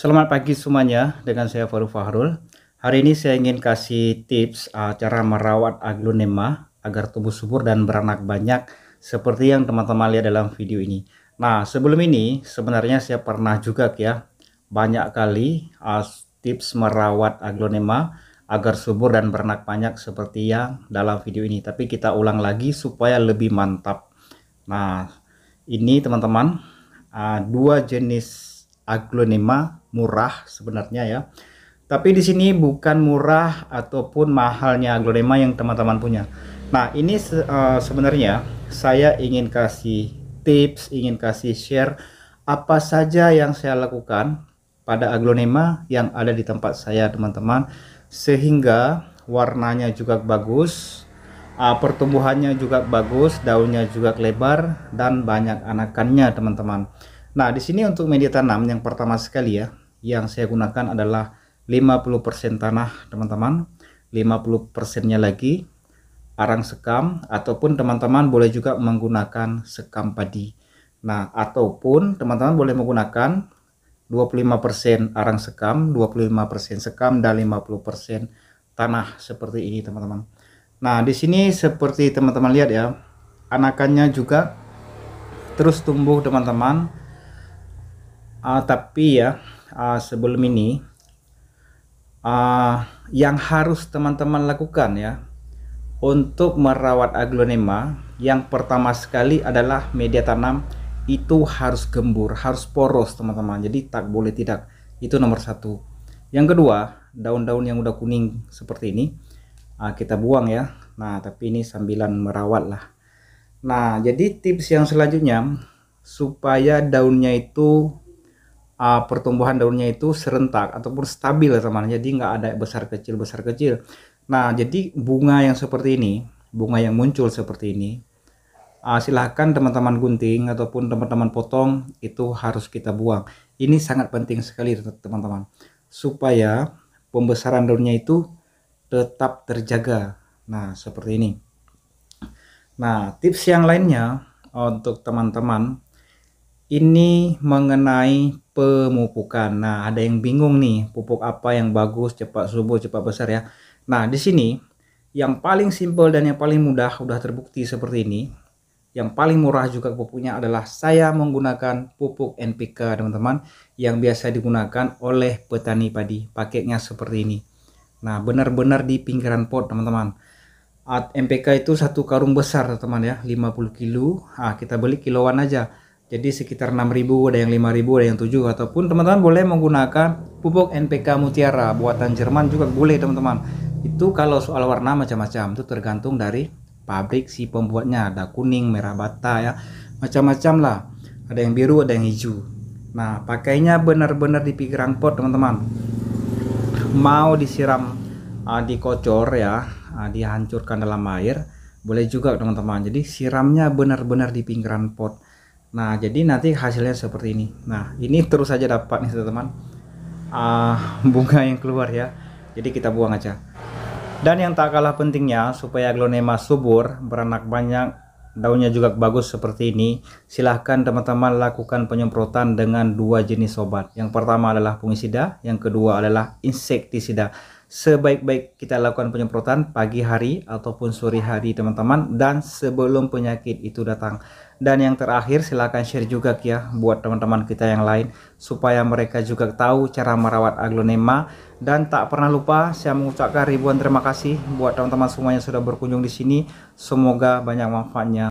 Selamat pagi semuanya, dengan saya Faru Fahrul. Hari ini saya ingin kasih tips uh, cara merawat aglonema agar tumbuh subur dan beranak banyak seperti yang teman-teman lihat dalam video ini. Nah, sebelum ini sebenarnya saya pernah juga ya banyak kali uh, tips merawat aglonema agar subur dan beranak banyak seperti yang dalam video ini. Tapi kita ulang lagi supaya lebih mantap. Nah, ini teman-teman uh, dua jenis aglonema murah sebenarnya ya. Tapi di sini bukan murah ataupun mahalnya aglonema yang teman-teman punya. Nah, ini uh, sebenarnya saya ingin kasih tips, ingin kasih share apa saja yang saya lakukan pada aglonema yang ada di tempat saya, teman-teman, sehingga warnanya juga bagus, uh, pertumbuhannya juga bagus, daunnya juga lebar dan banyak anakannya, teman-teman. Nah, di sini untuk media tanam yang pertama sekali ya, yang saya gunakan adalah 50% tanah, teman-teman. 50%-nya lagi arang sekam ataupun teman-teman boleh juga menggunakan sekam padi. Nah, ataupun teman-teman boleh menggunakan 25% arang sekam, 25% sekam dan 50% tanah seperti ini, teman-teman. Nah, di sini seperti teman-teman lihat ya, anakannya juga terus tumbuh, teman-teman uh, tapi ya uh, sebelum ini uh, yang harus teman-teman lakukan ya untuk merawat aglonema yang pertama sekali adalah media tanam itu harus gembur harus poros teman-teman jadi tak boleh tidak itu nomor satu yang kedua daun-daun yang udah kuning seperti ini uh, kita buang ya nah tapi ini sambilan merawat lah nah jadi tips yang selanjutnya supaya daunnya itu uh, pertumbuhan daunnya itu serentak ataupun stabil ya, teman jadi nggak ada besar kecil besar kecil nah jadi bunga yang seperti ini bunga yang muncul seperti ini uh, silahkan teman-teman gunting ataupun teman-teman potong itu harus kita buang ini sangat penting sekali teman-teman supaya pembesaran daunnya itu tetap terjaga nah seperti ini nah tips yang lainnya untuk teman-teman ini mengenai pemupukan. Nah, ada yang bingung nih, pupuk apa yang bagus, cepat subur, cepat besar ya. Nah, di sini yang paling simpel dan yang paling mudah sudah terbukti seperti ini. Yang paling murah juga pupuknya adalah saya menggunakan pupuk NPK, teman-teman, yang biasa digunakan oleh petani padi. Paketnya seperti ini. Nah, benar-benar di pinggiran pot, teman-teman. NPK itu satu karung besar, teman-teman ya, 50 kilo. Ah, kita beli kiloan aja jadi sekitar 6.000 ada yang 5.000 ada yang 7 ataupun teman-teman boleh menggunakan pupuk NPK Mutiara buatan Jerman juga boleh teman-teman. Itu kalau soal warna macam-macam itu tergantung dari pabrik si pembuatnya ada kuning, merah bata ya. Macam-macam lah. Ada yang biru, ada yang hijau. Nah, pakainya benar-benar di pinggiran pot teman-teman. Mau disiram uh, kocor ya, uh, dihancurkan dalam air, boleh juga teman-teman. Jadi siramnya benar-benar di pinggiran pot Nah, jadi nanti hasilnya seperti ini. Nah, ini terus saja dapat nih teman-teman. Uh, bunga yang keluar ya. Jadi kita buang aja. Dan yang tak kalah pentingnya supaya glonema subur, beranak banyak, daunnya juga bagus seperti ini, silahkan teman-teman lakukan penyemprotan dengan dua jenis obat. Yang pertama adalah fungisida, yang kedua adalah insektisida sebaik-baik kita lakukan penyemprotan pagi hari ataupun sore hari teman-teman dan sebelum penyakit itu datang dan yang terakhir silahkan share juga ya buat teman-teman kita yang lain supaya mereka juga tahu cara merawat aglonema dan tak pernah lupa saya mengucapkan ribuan terima kasih buat teman-teman semuanya sudah berkunjung di sini semoga banyak manfaatnya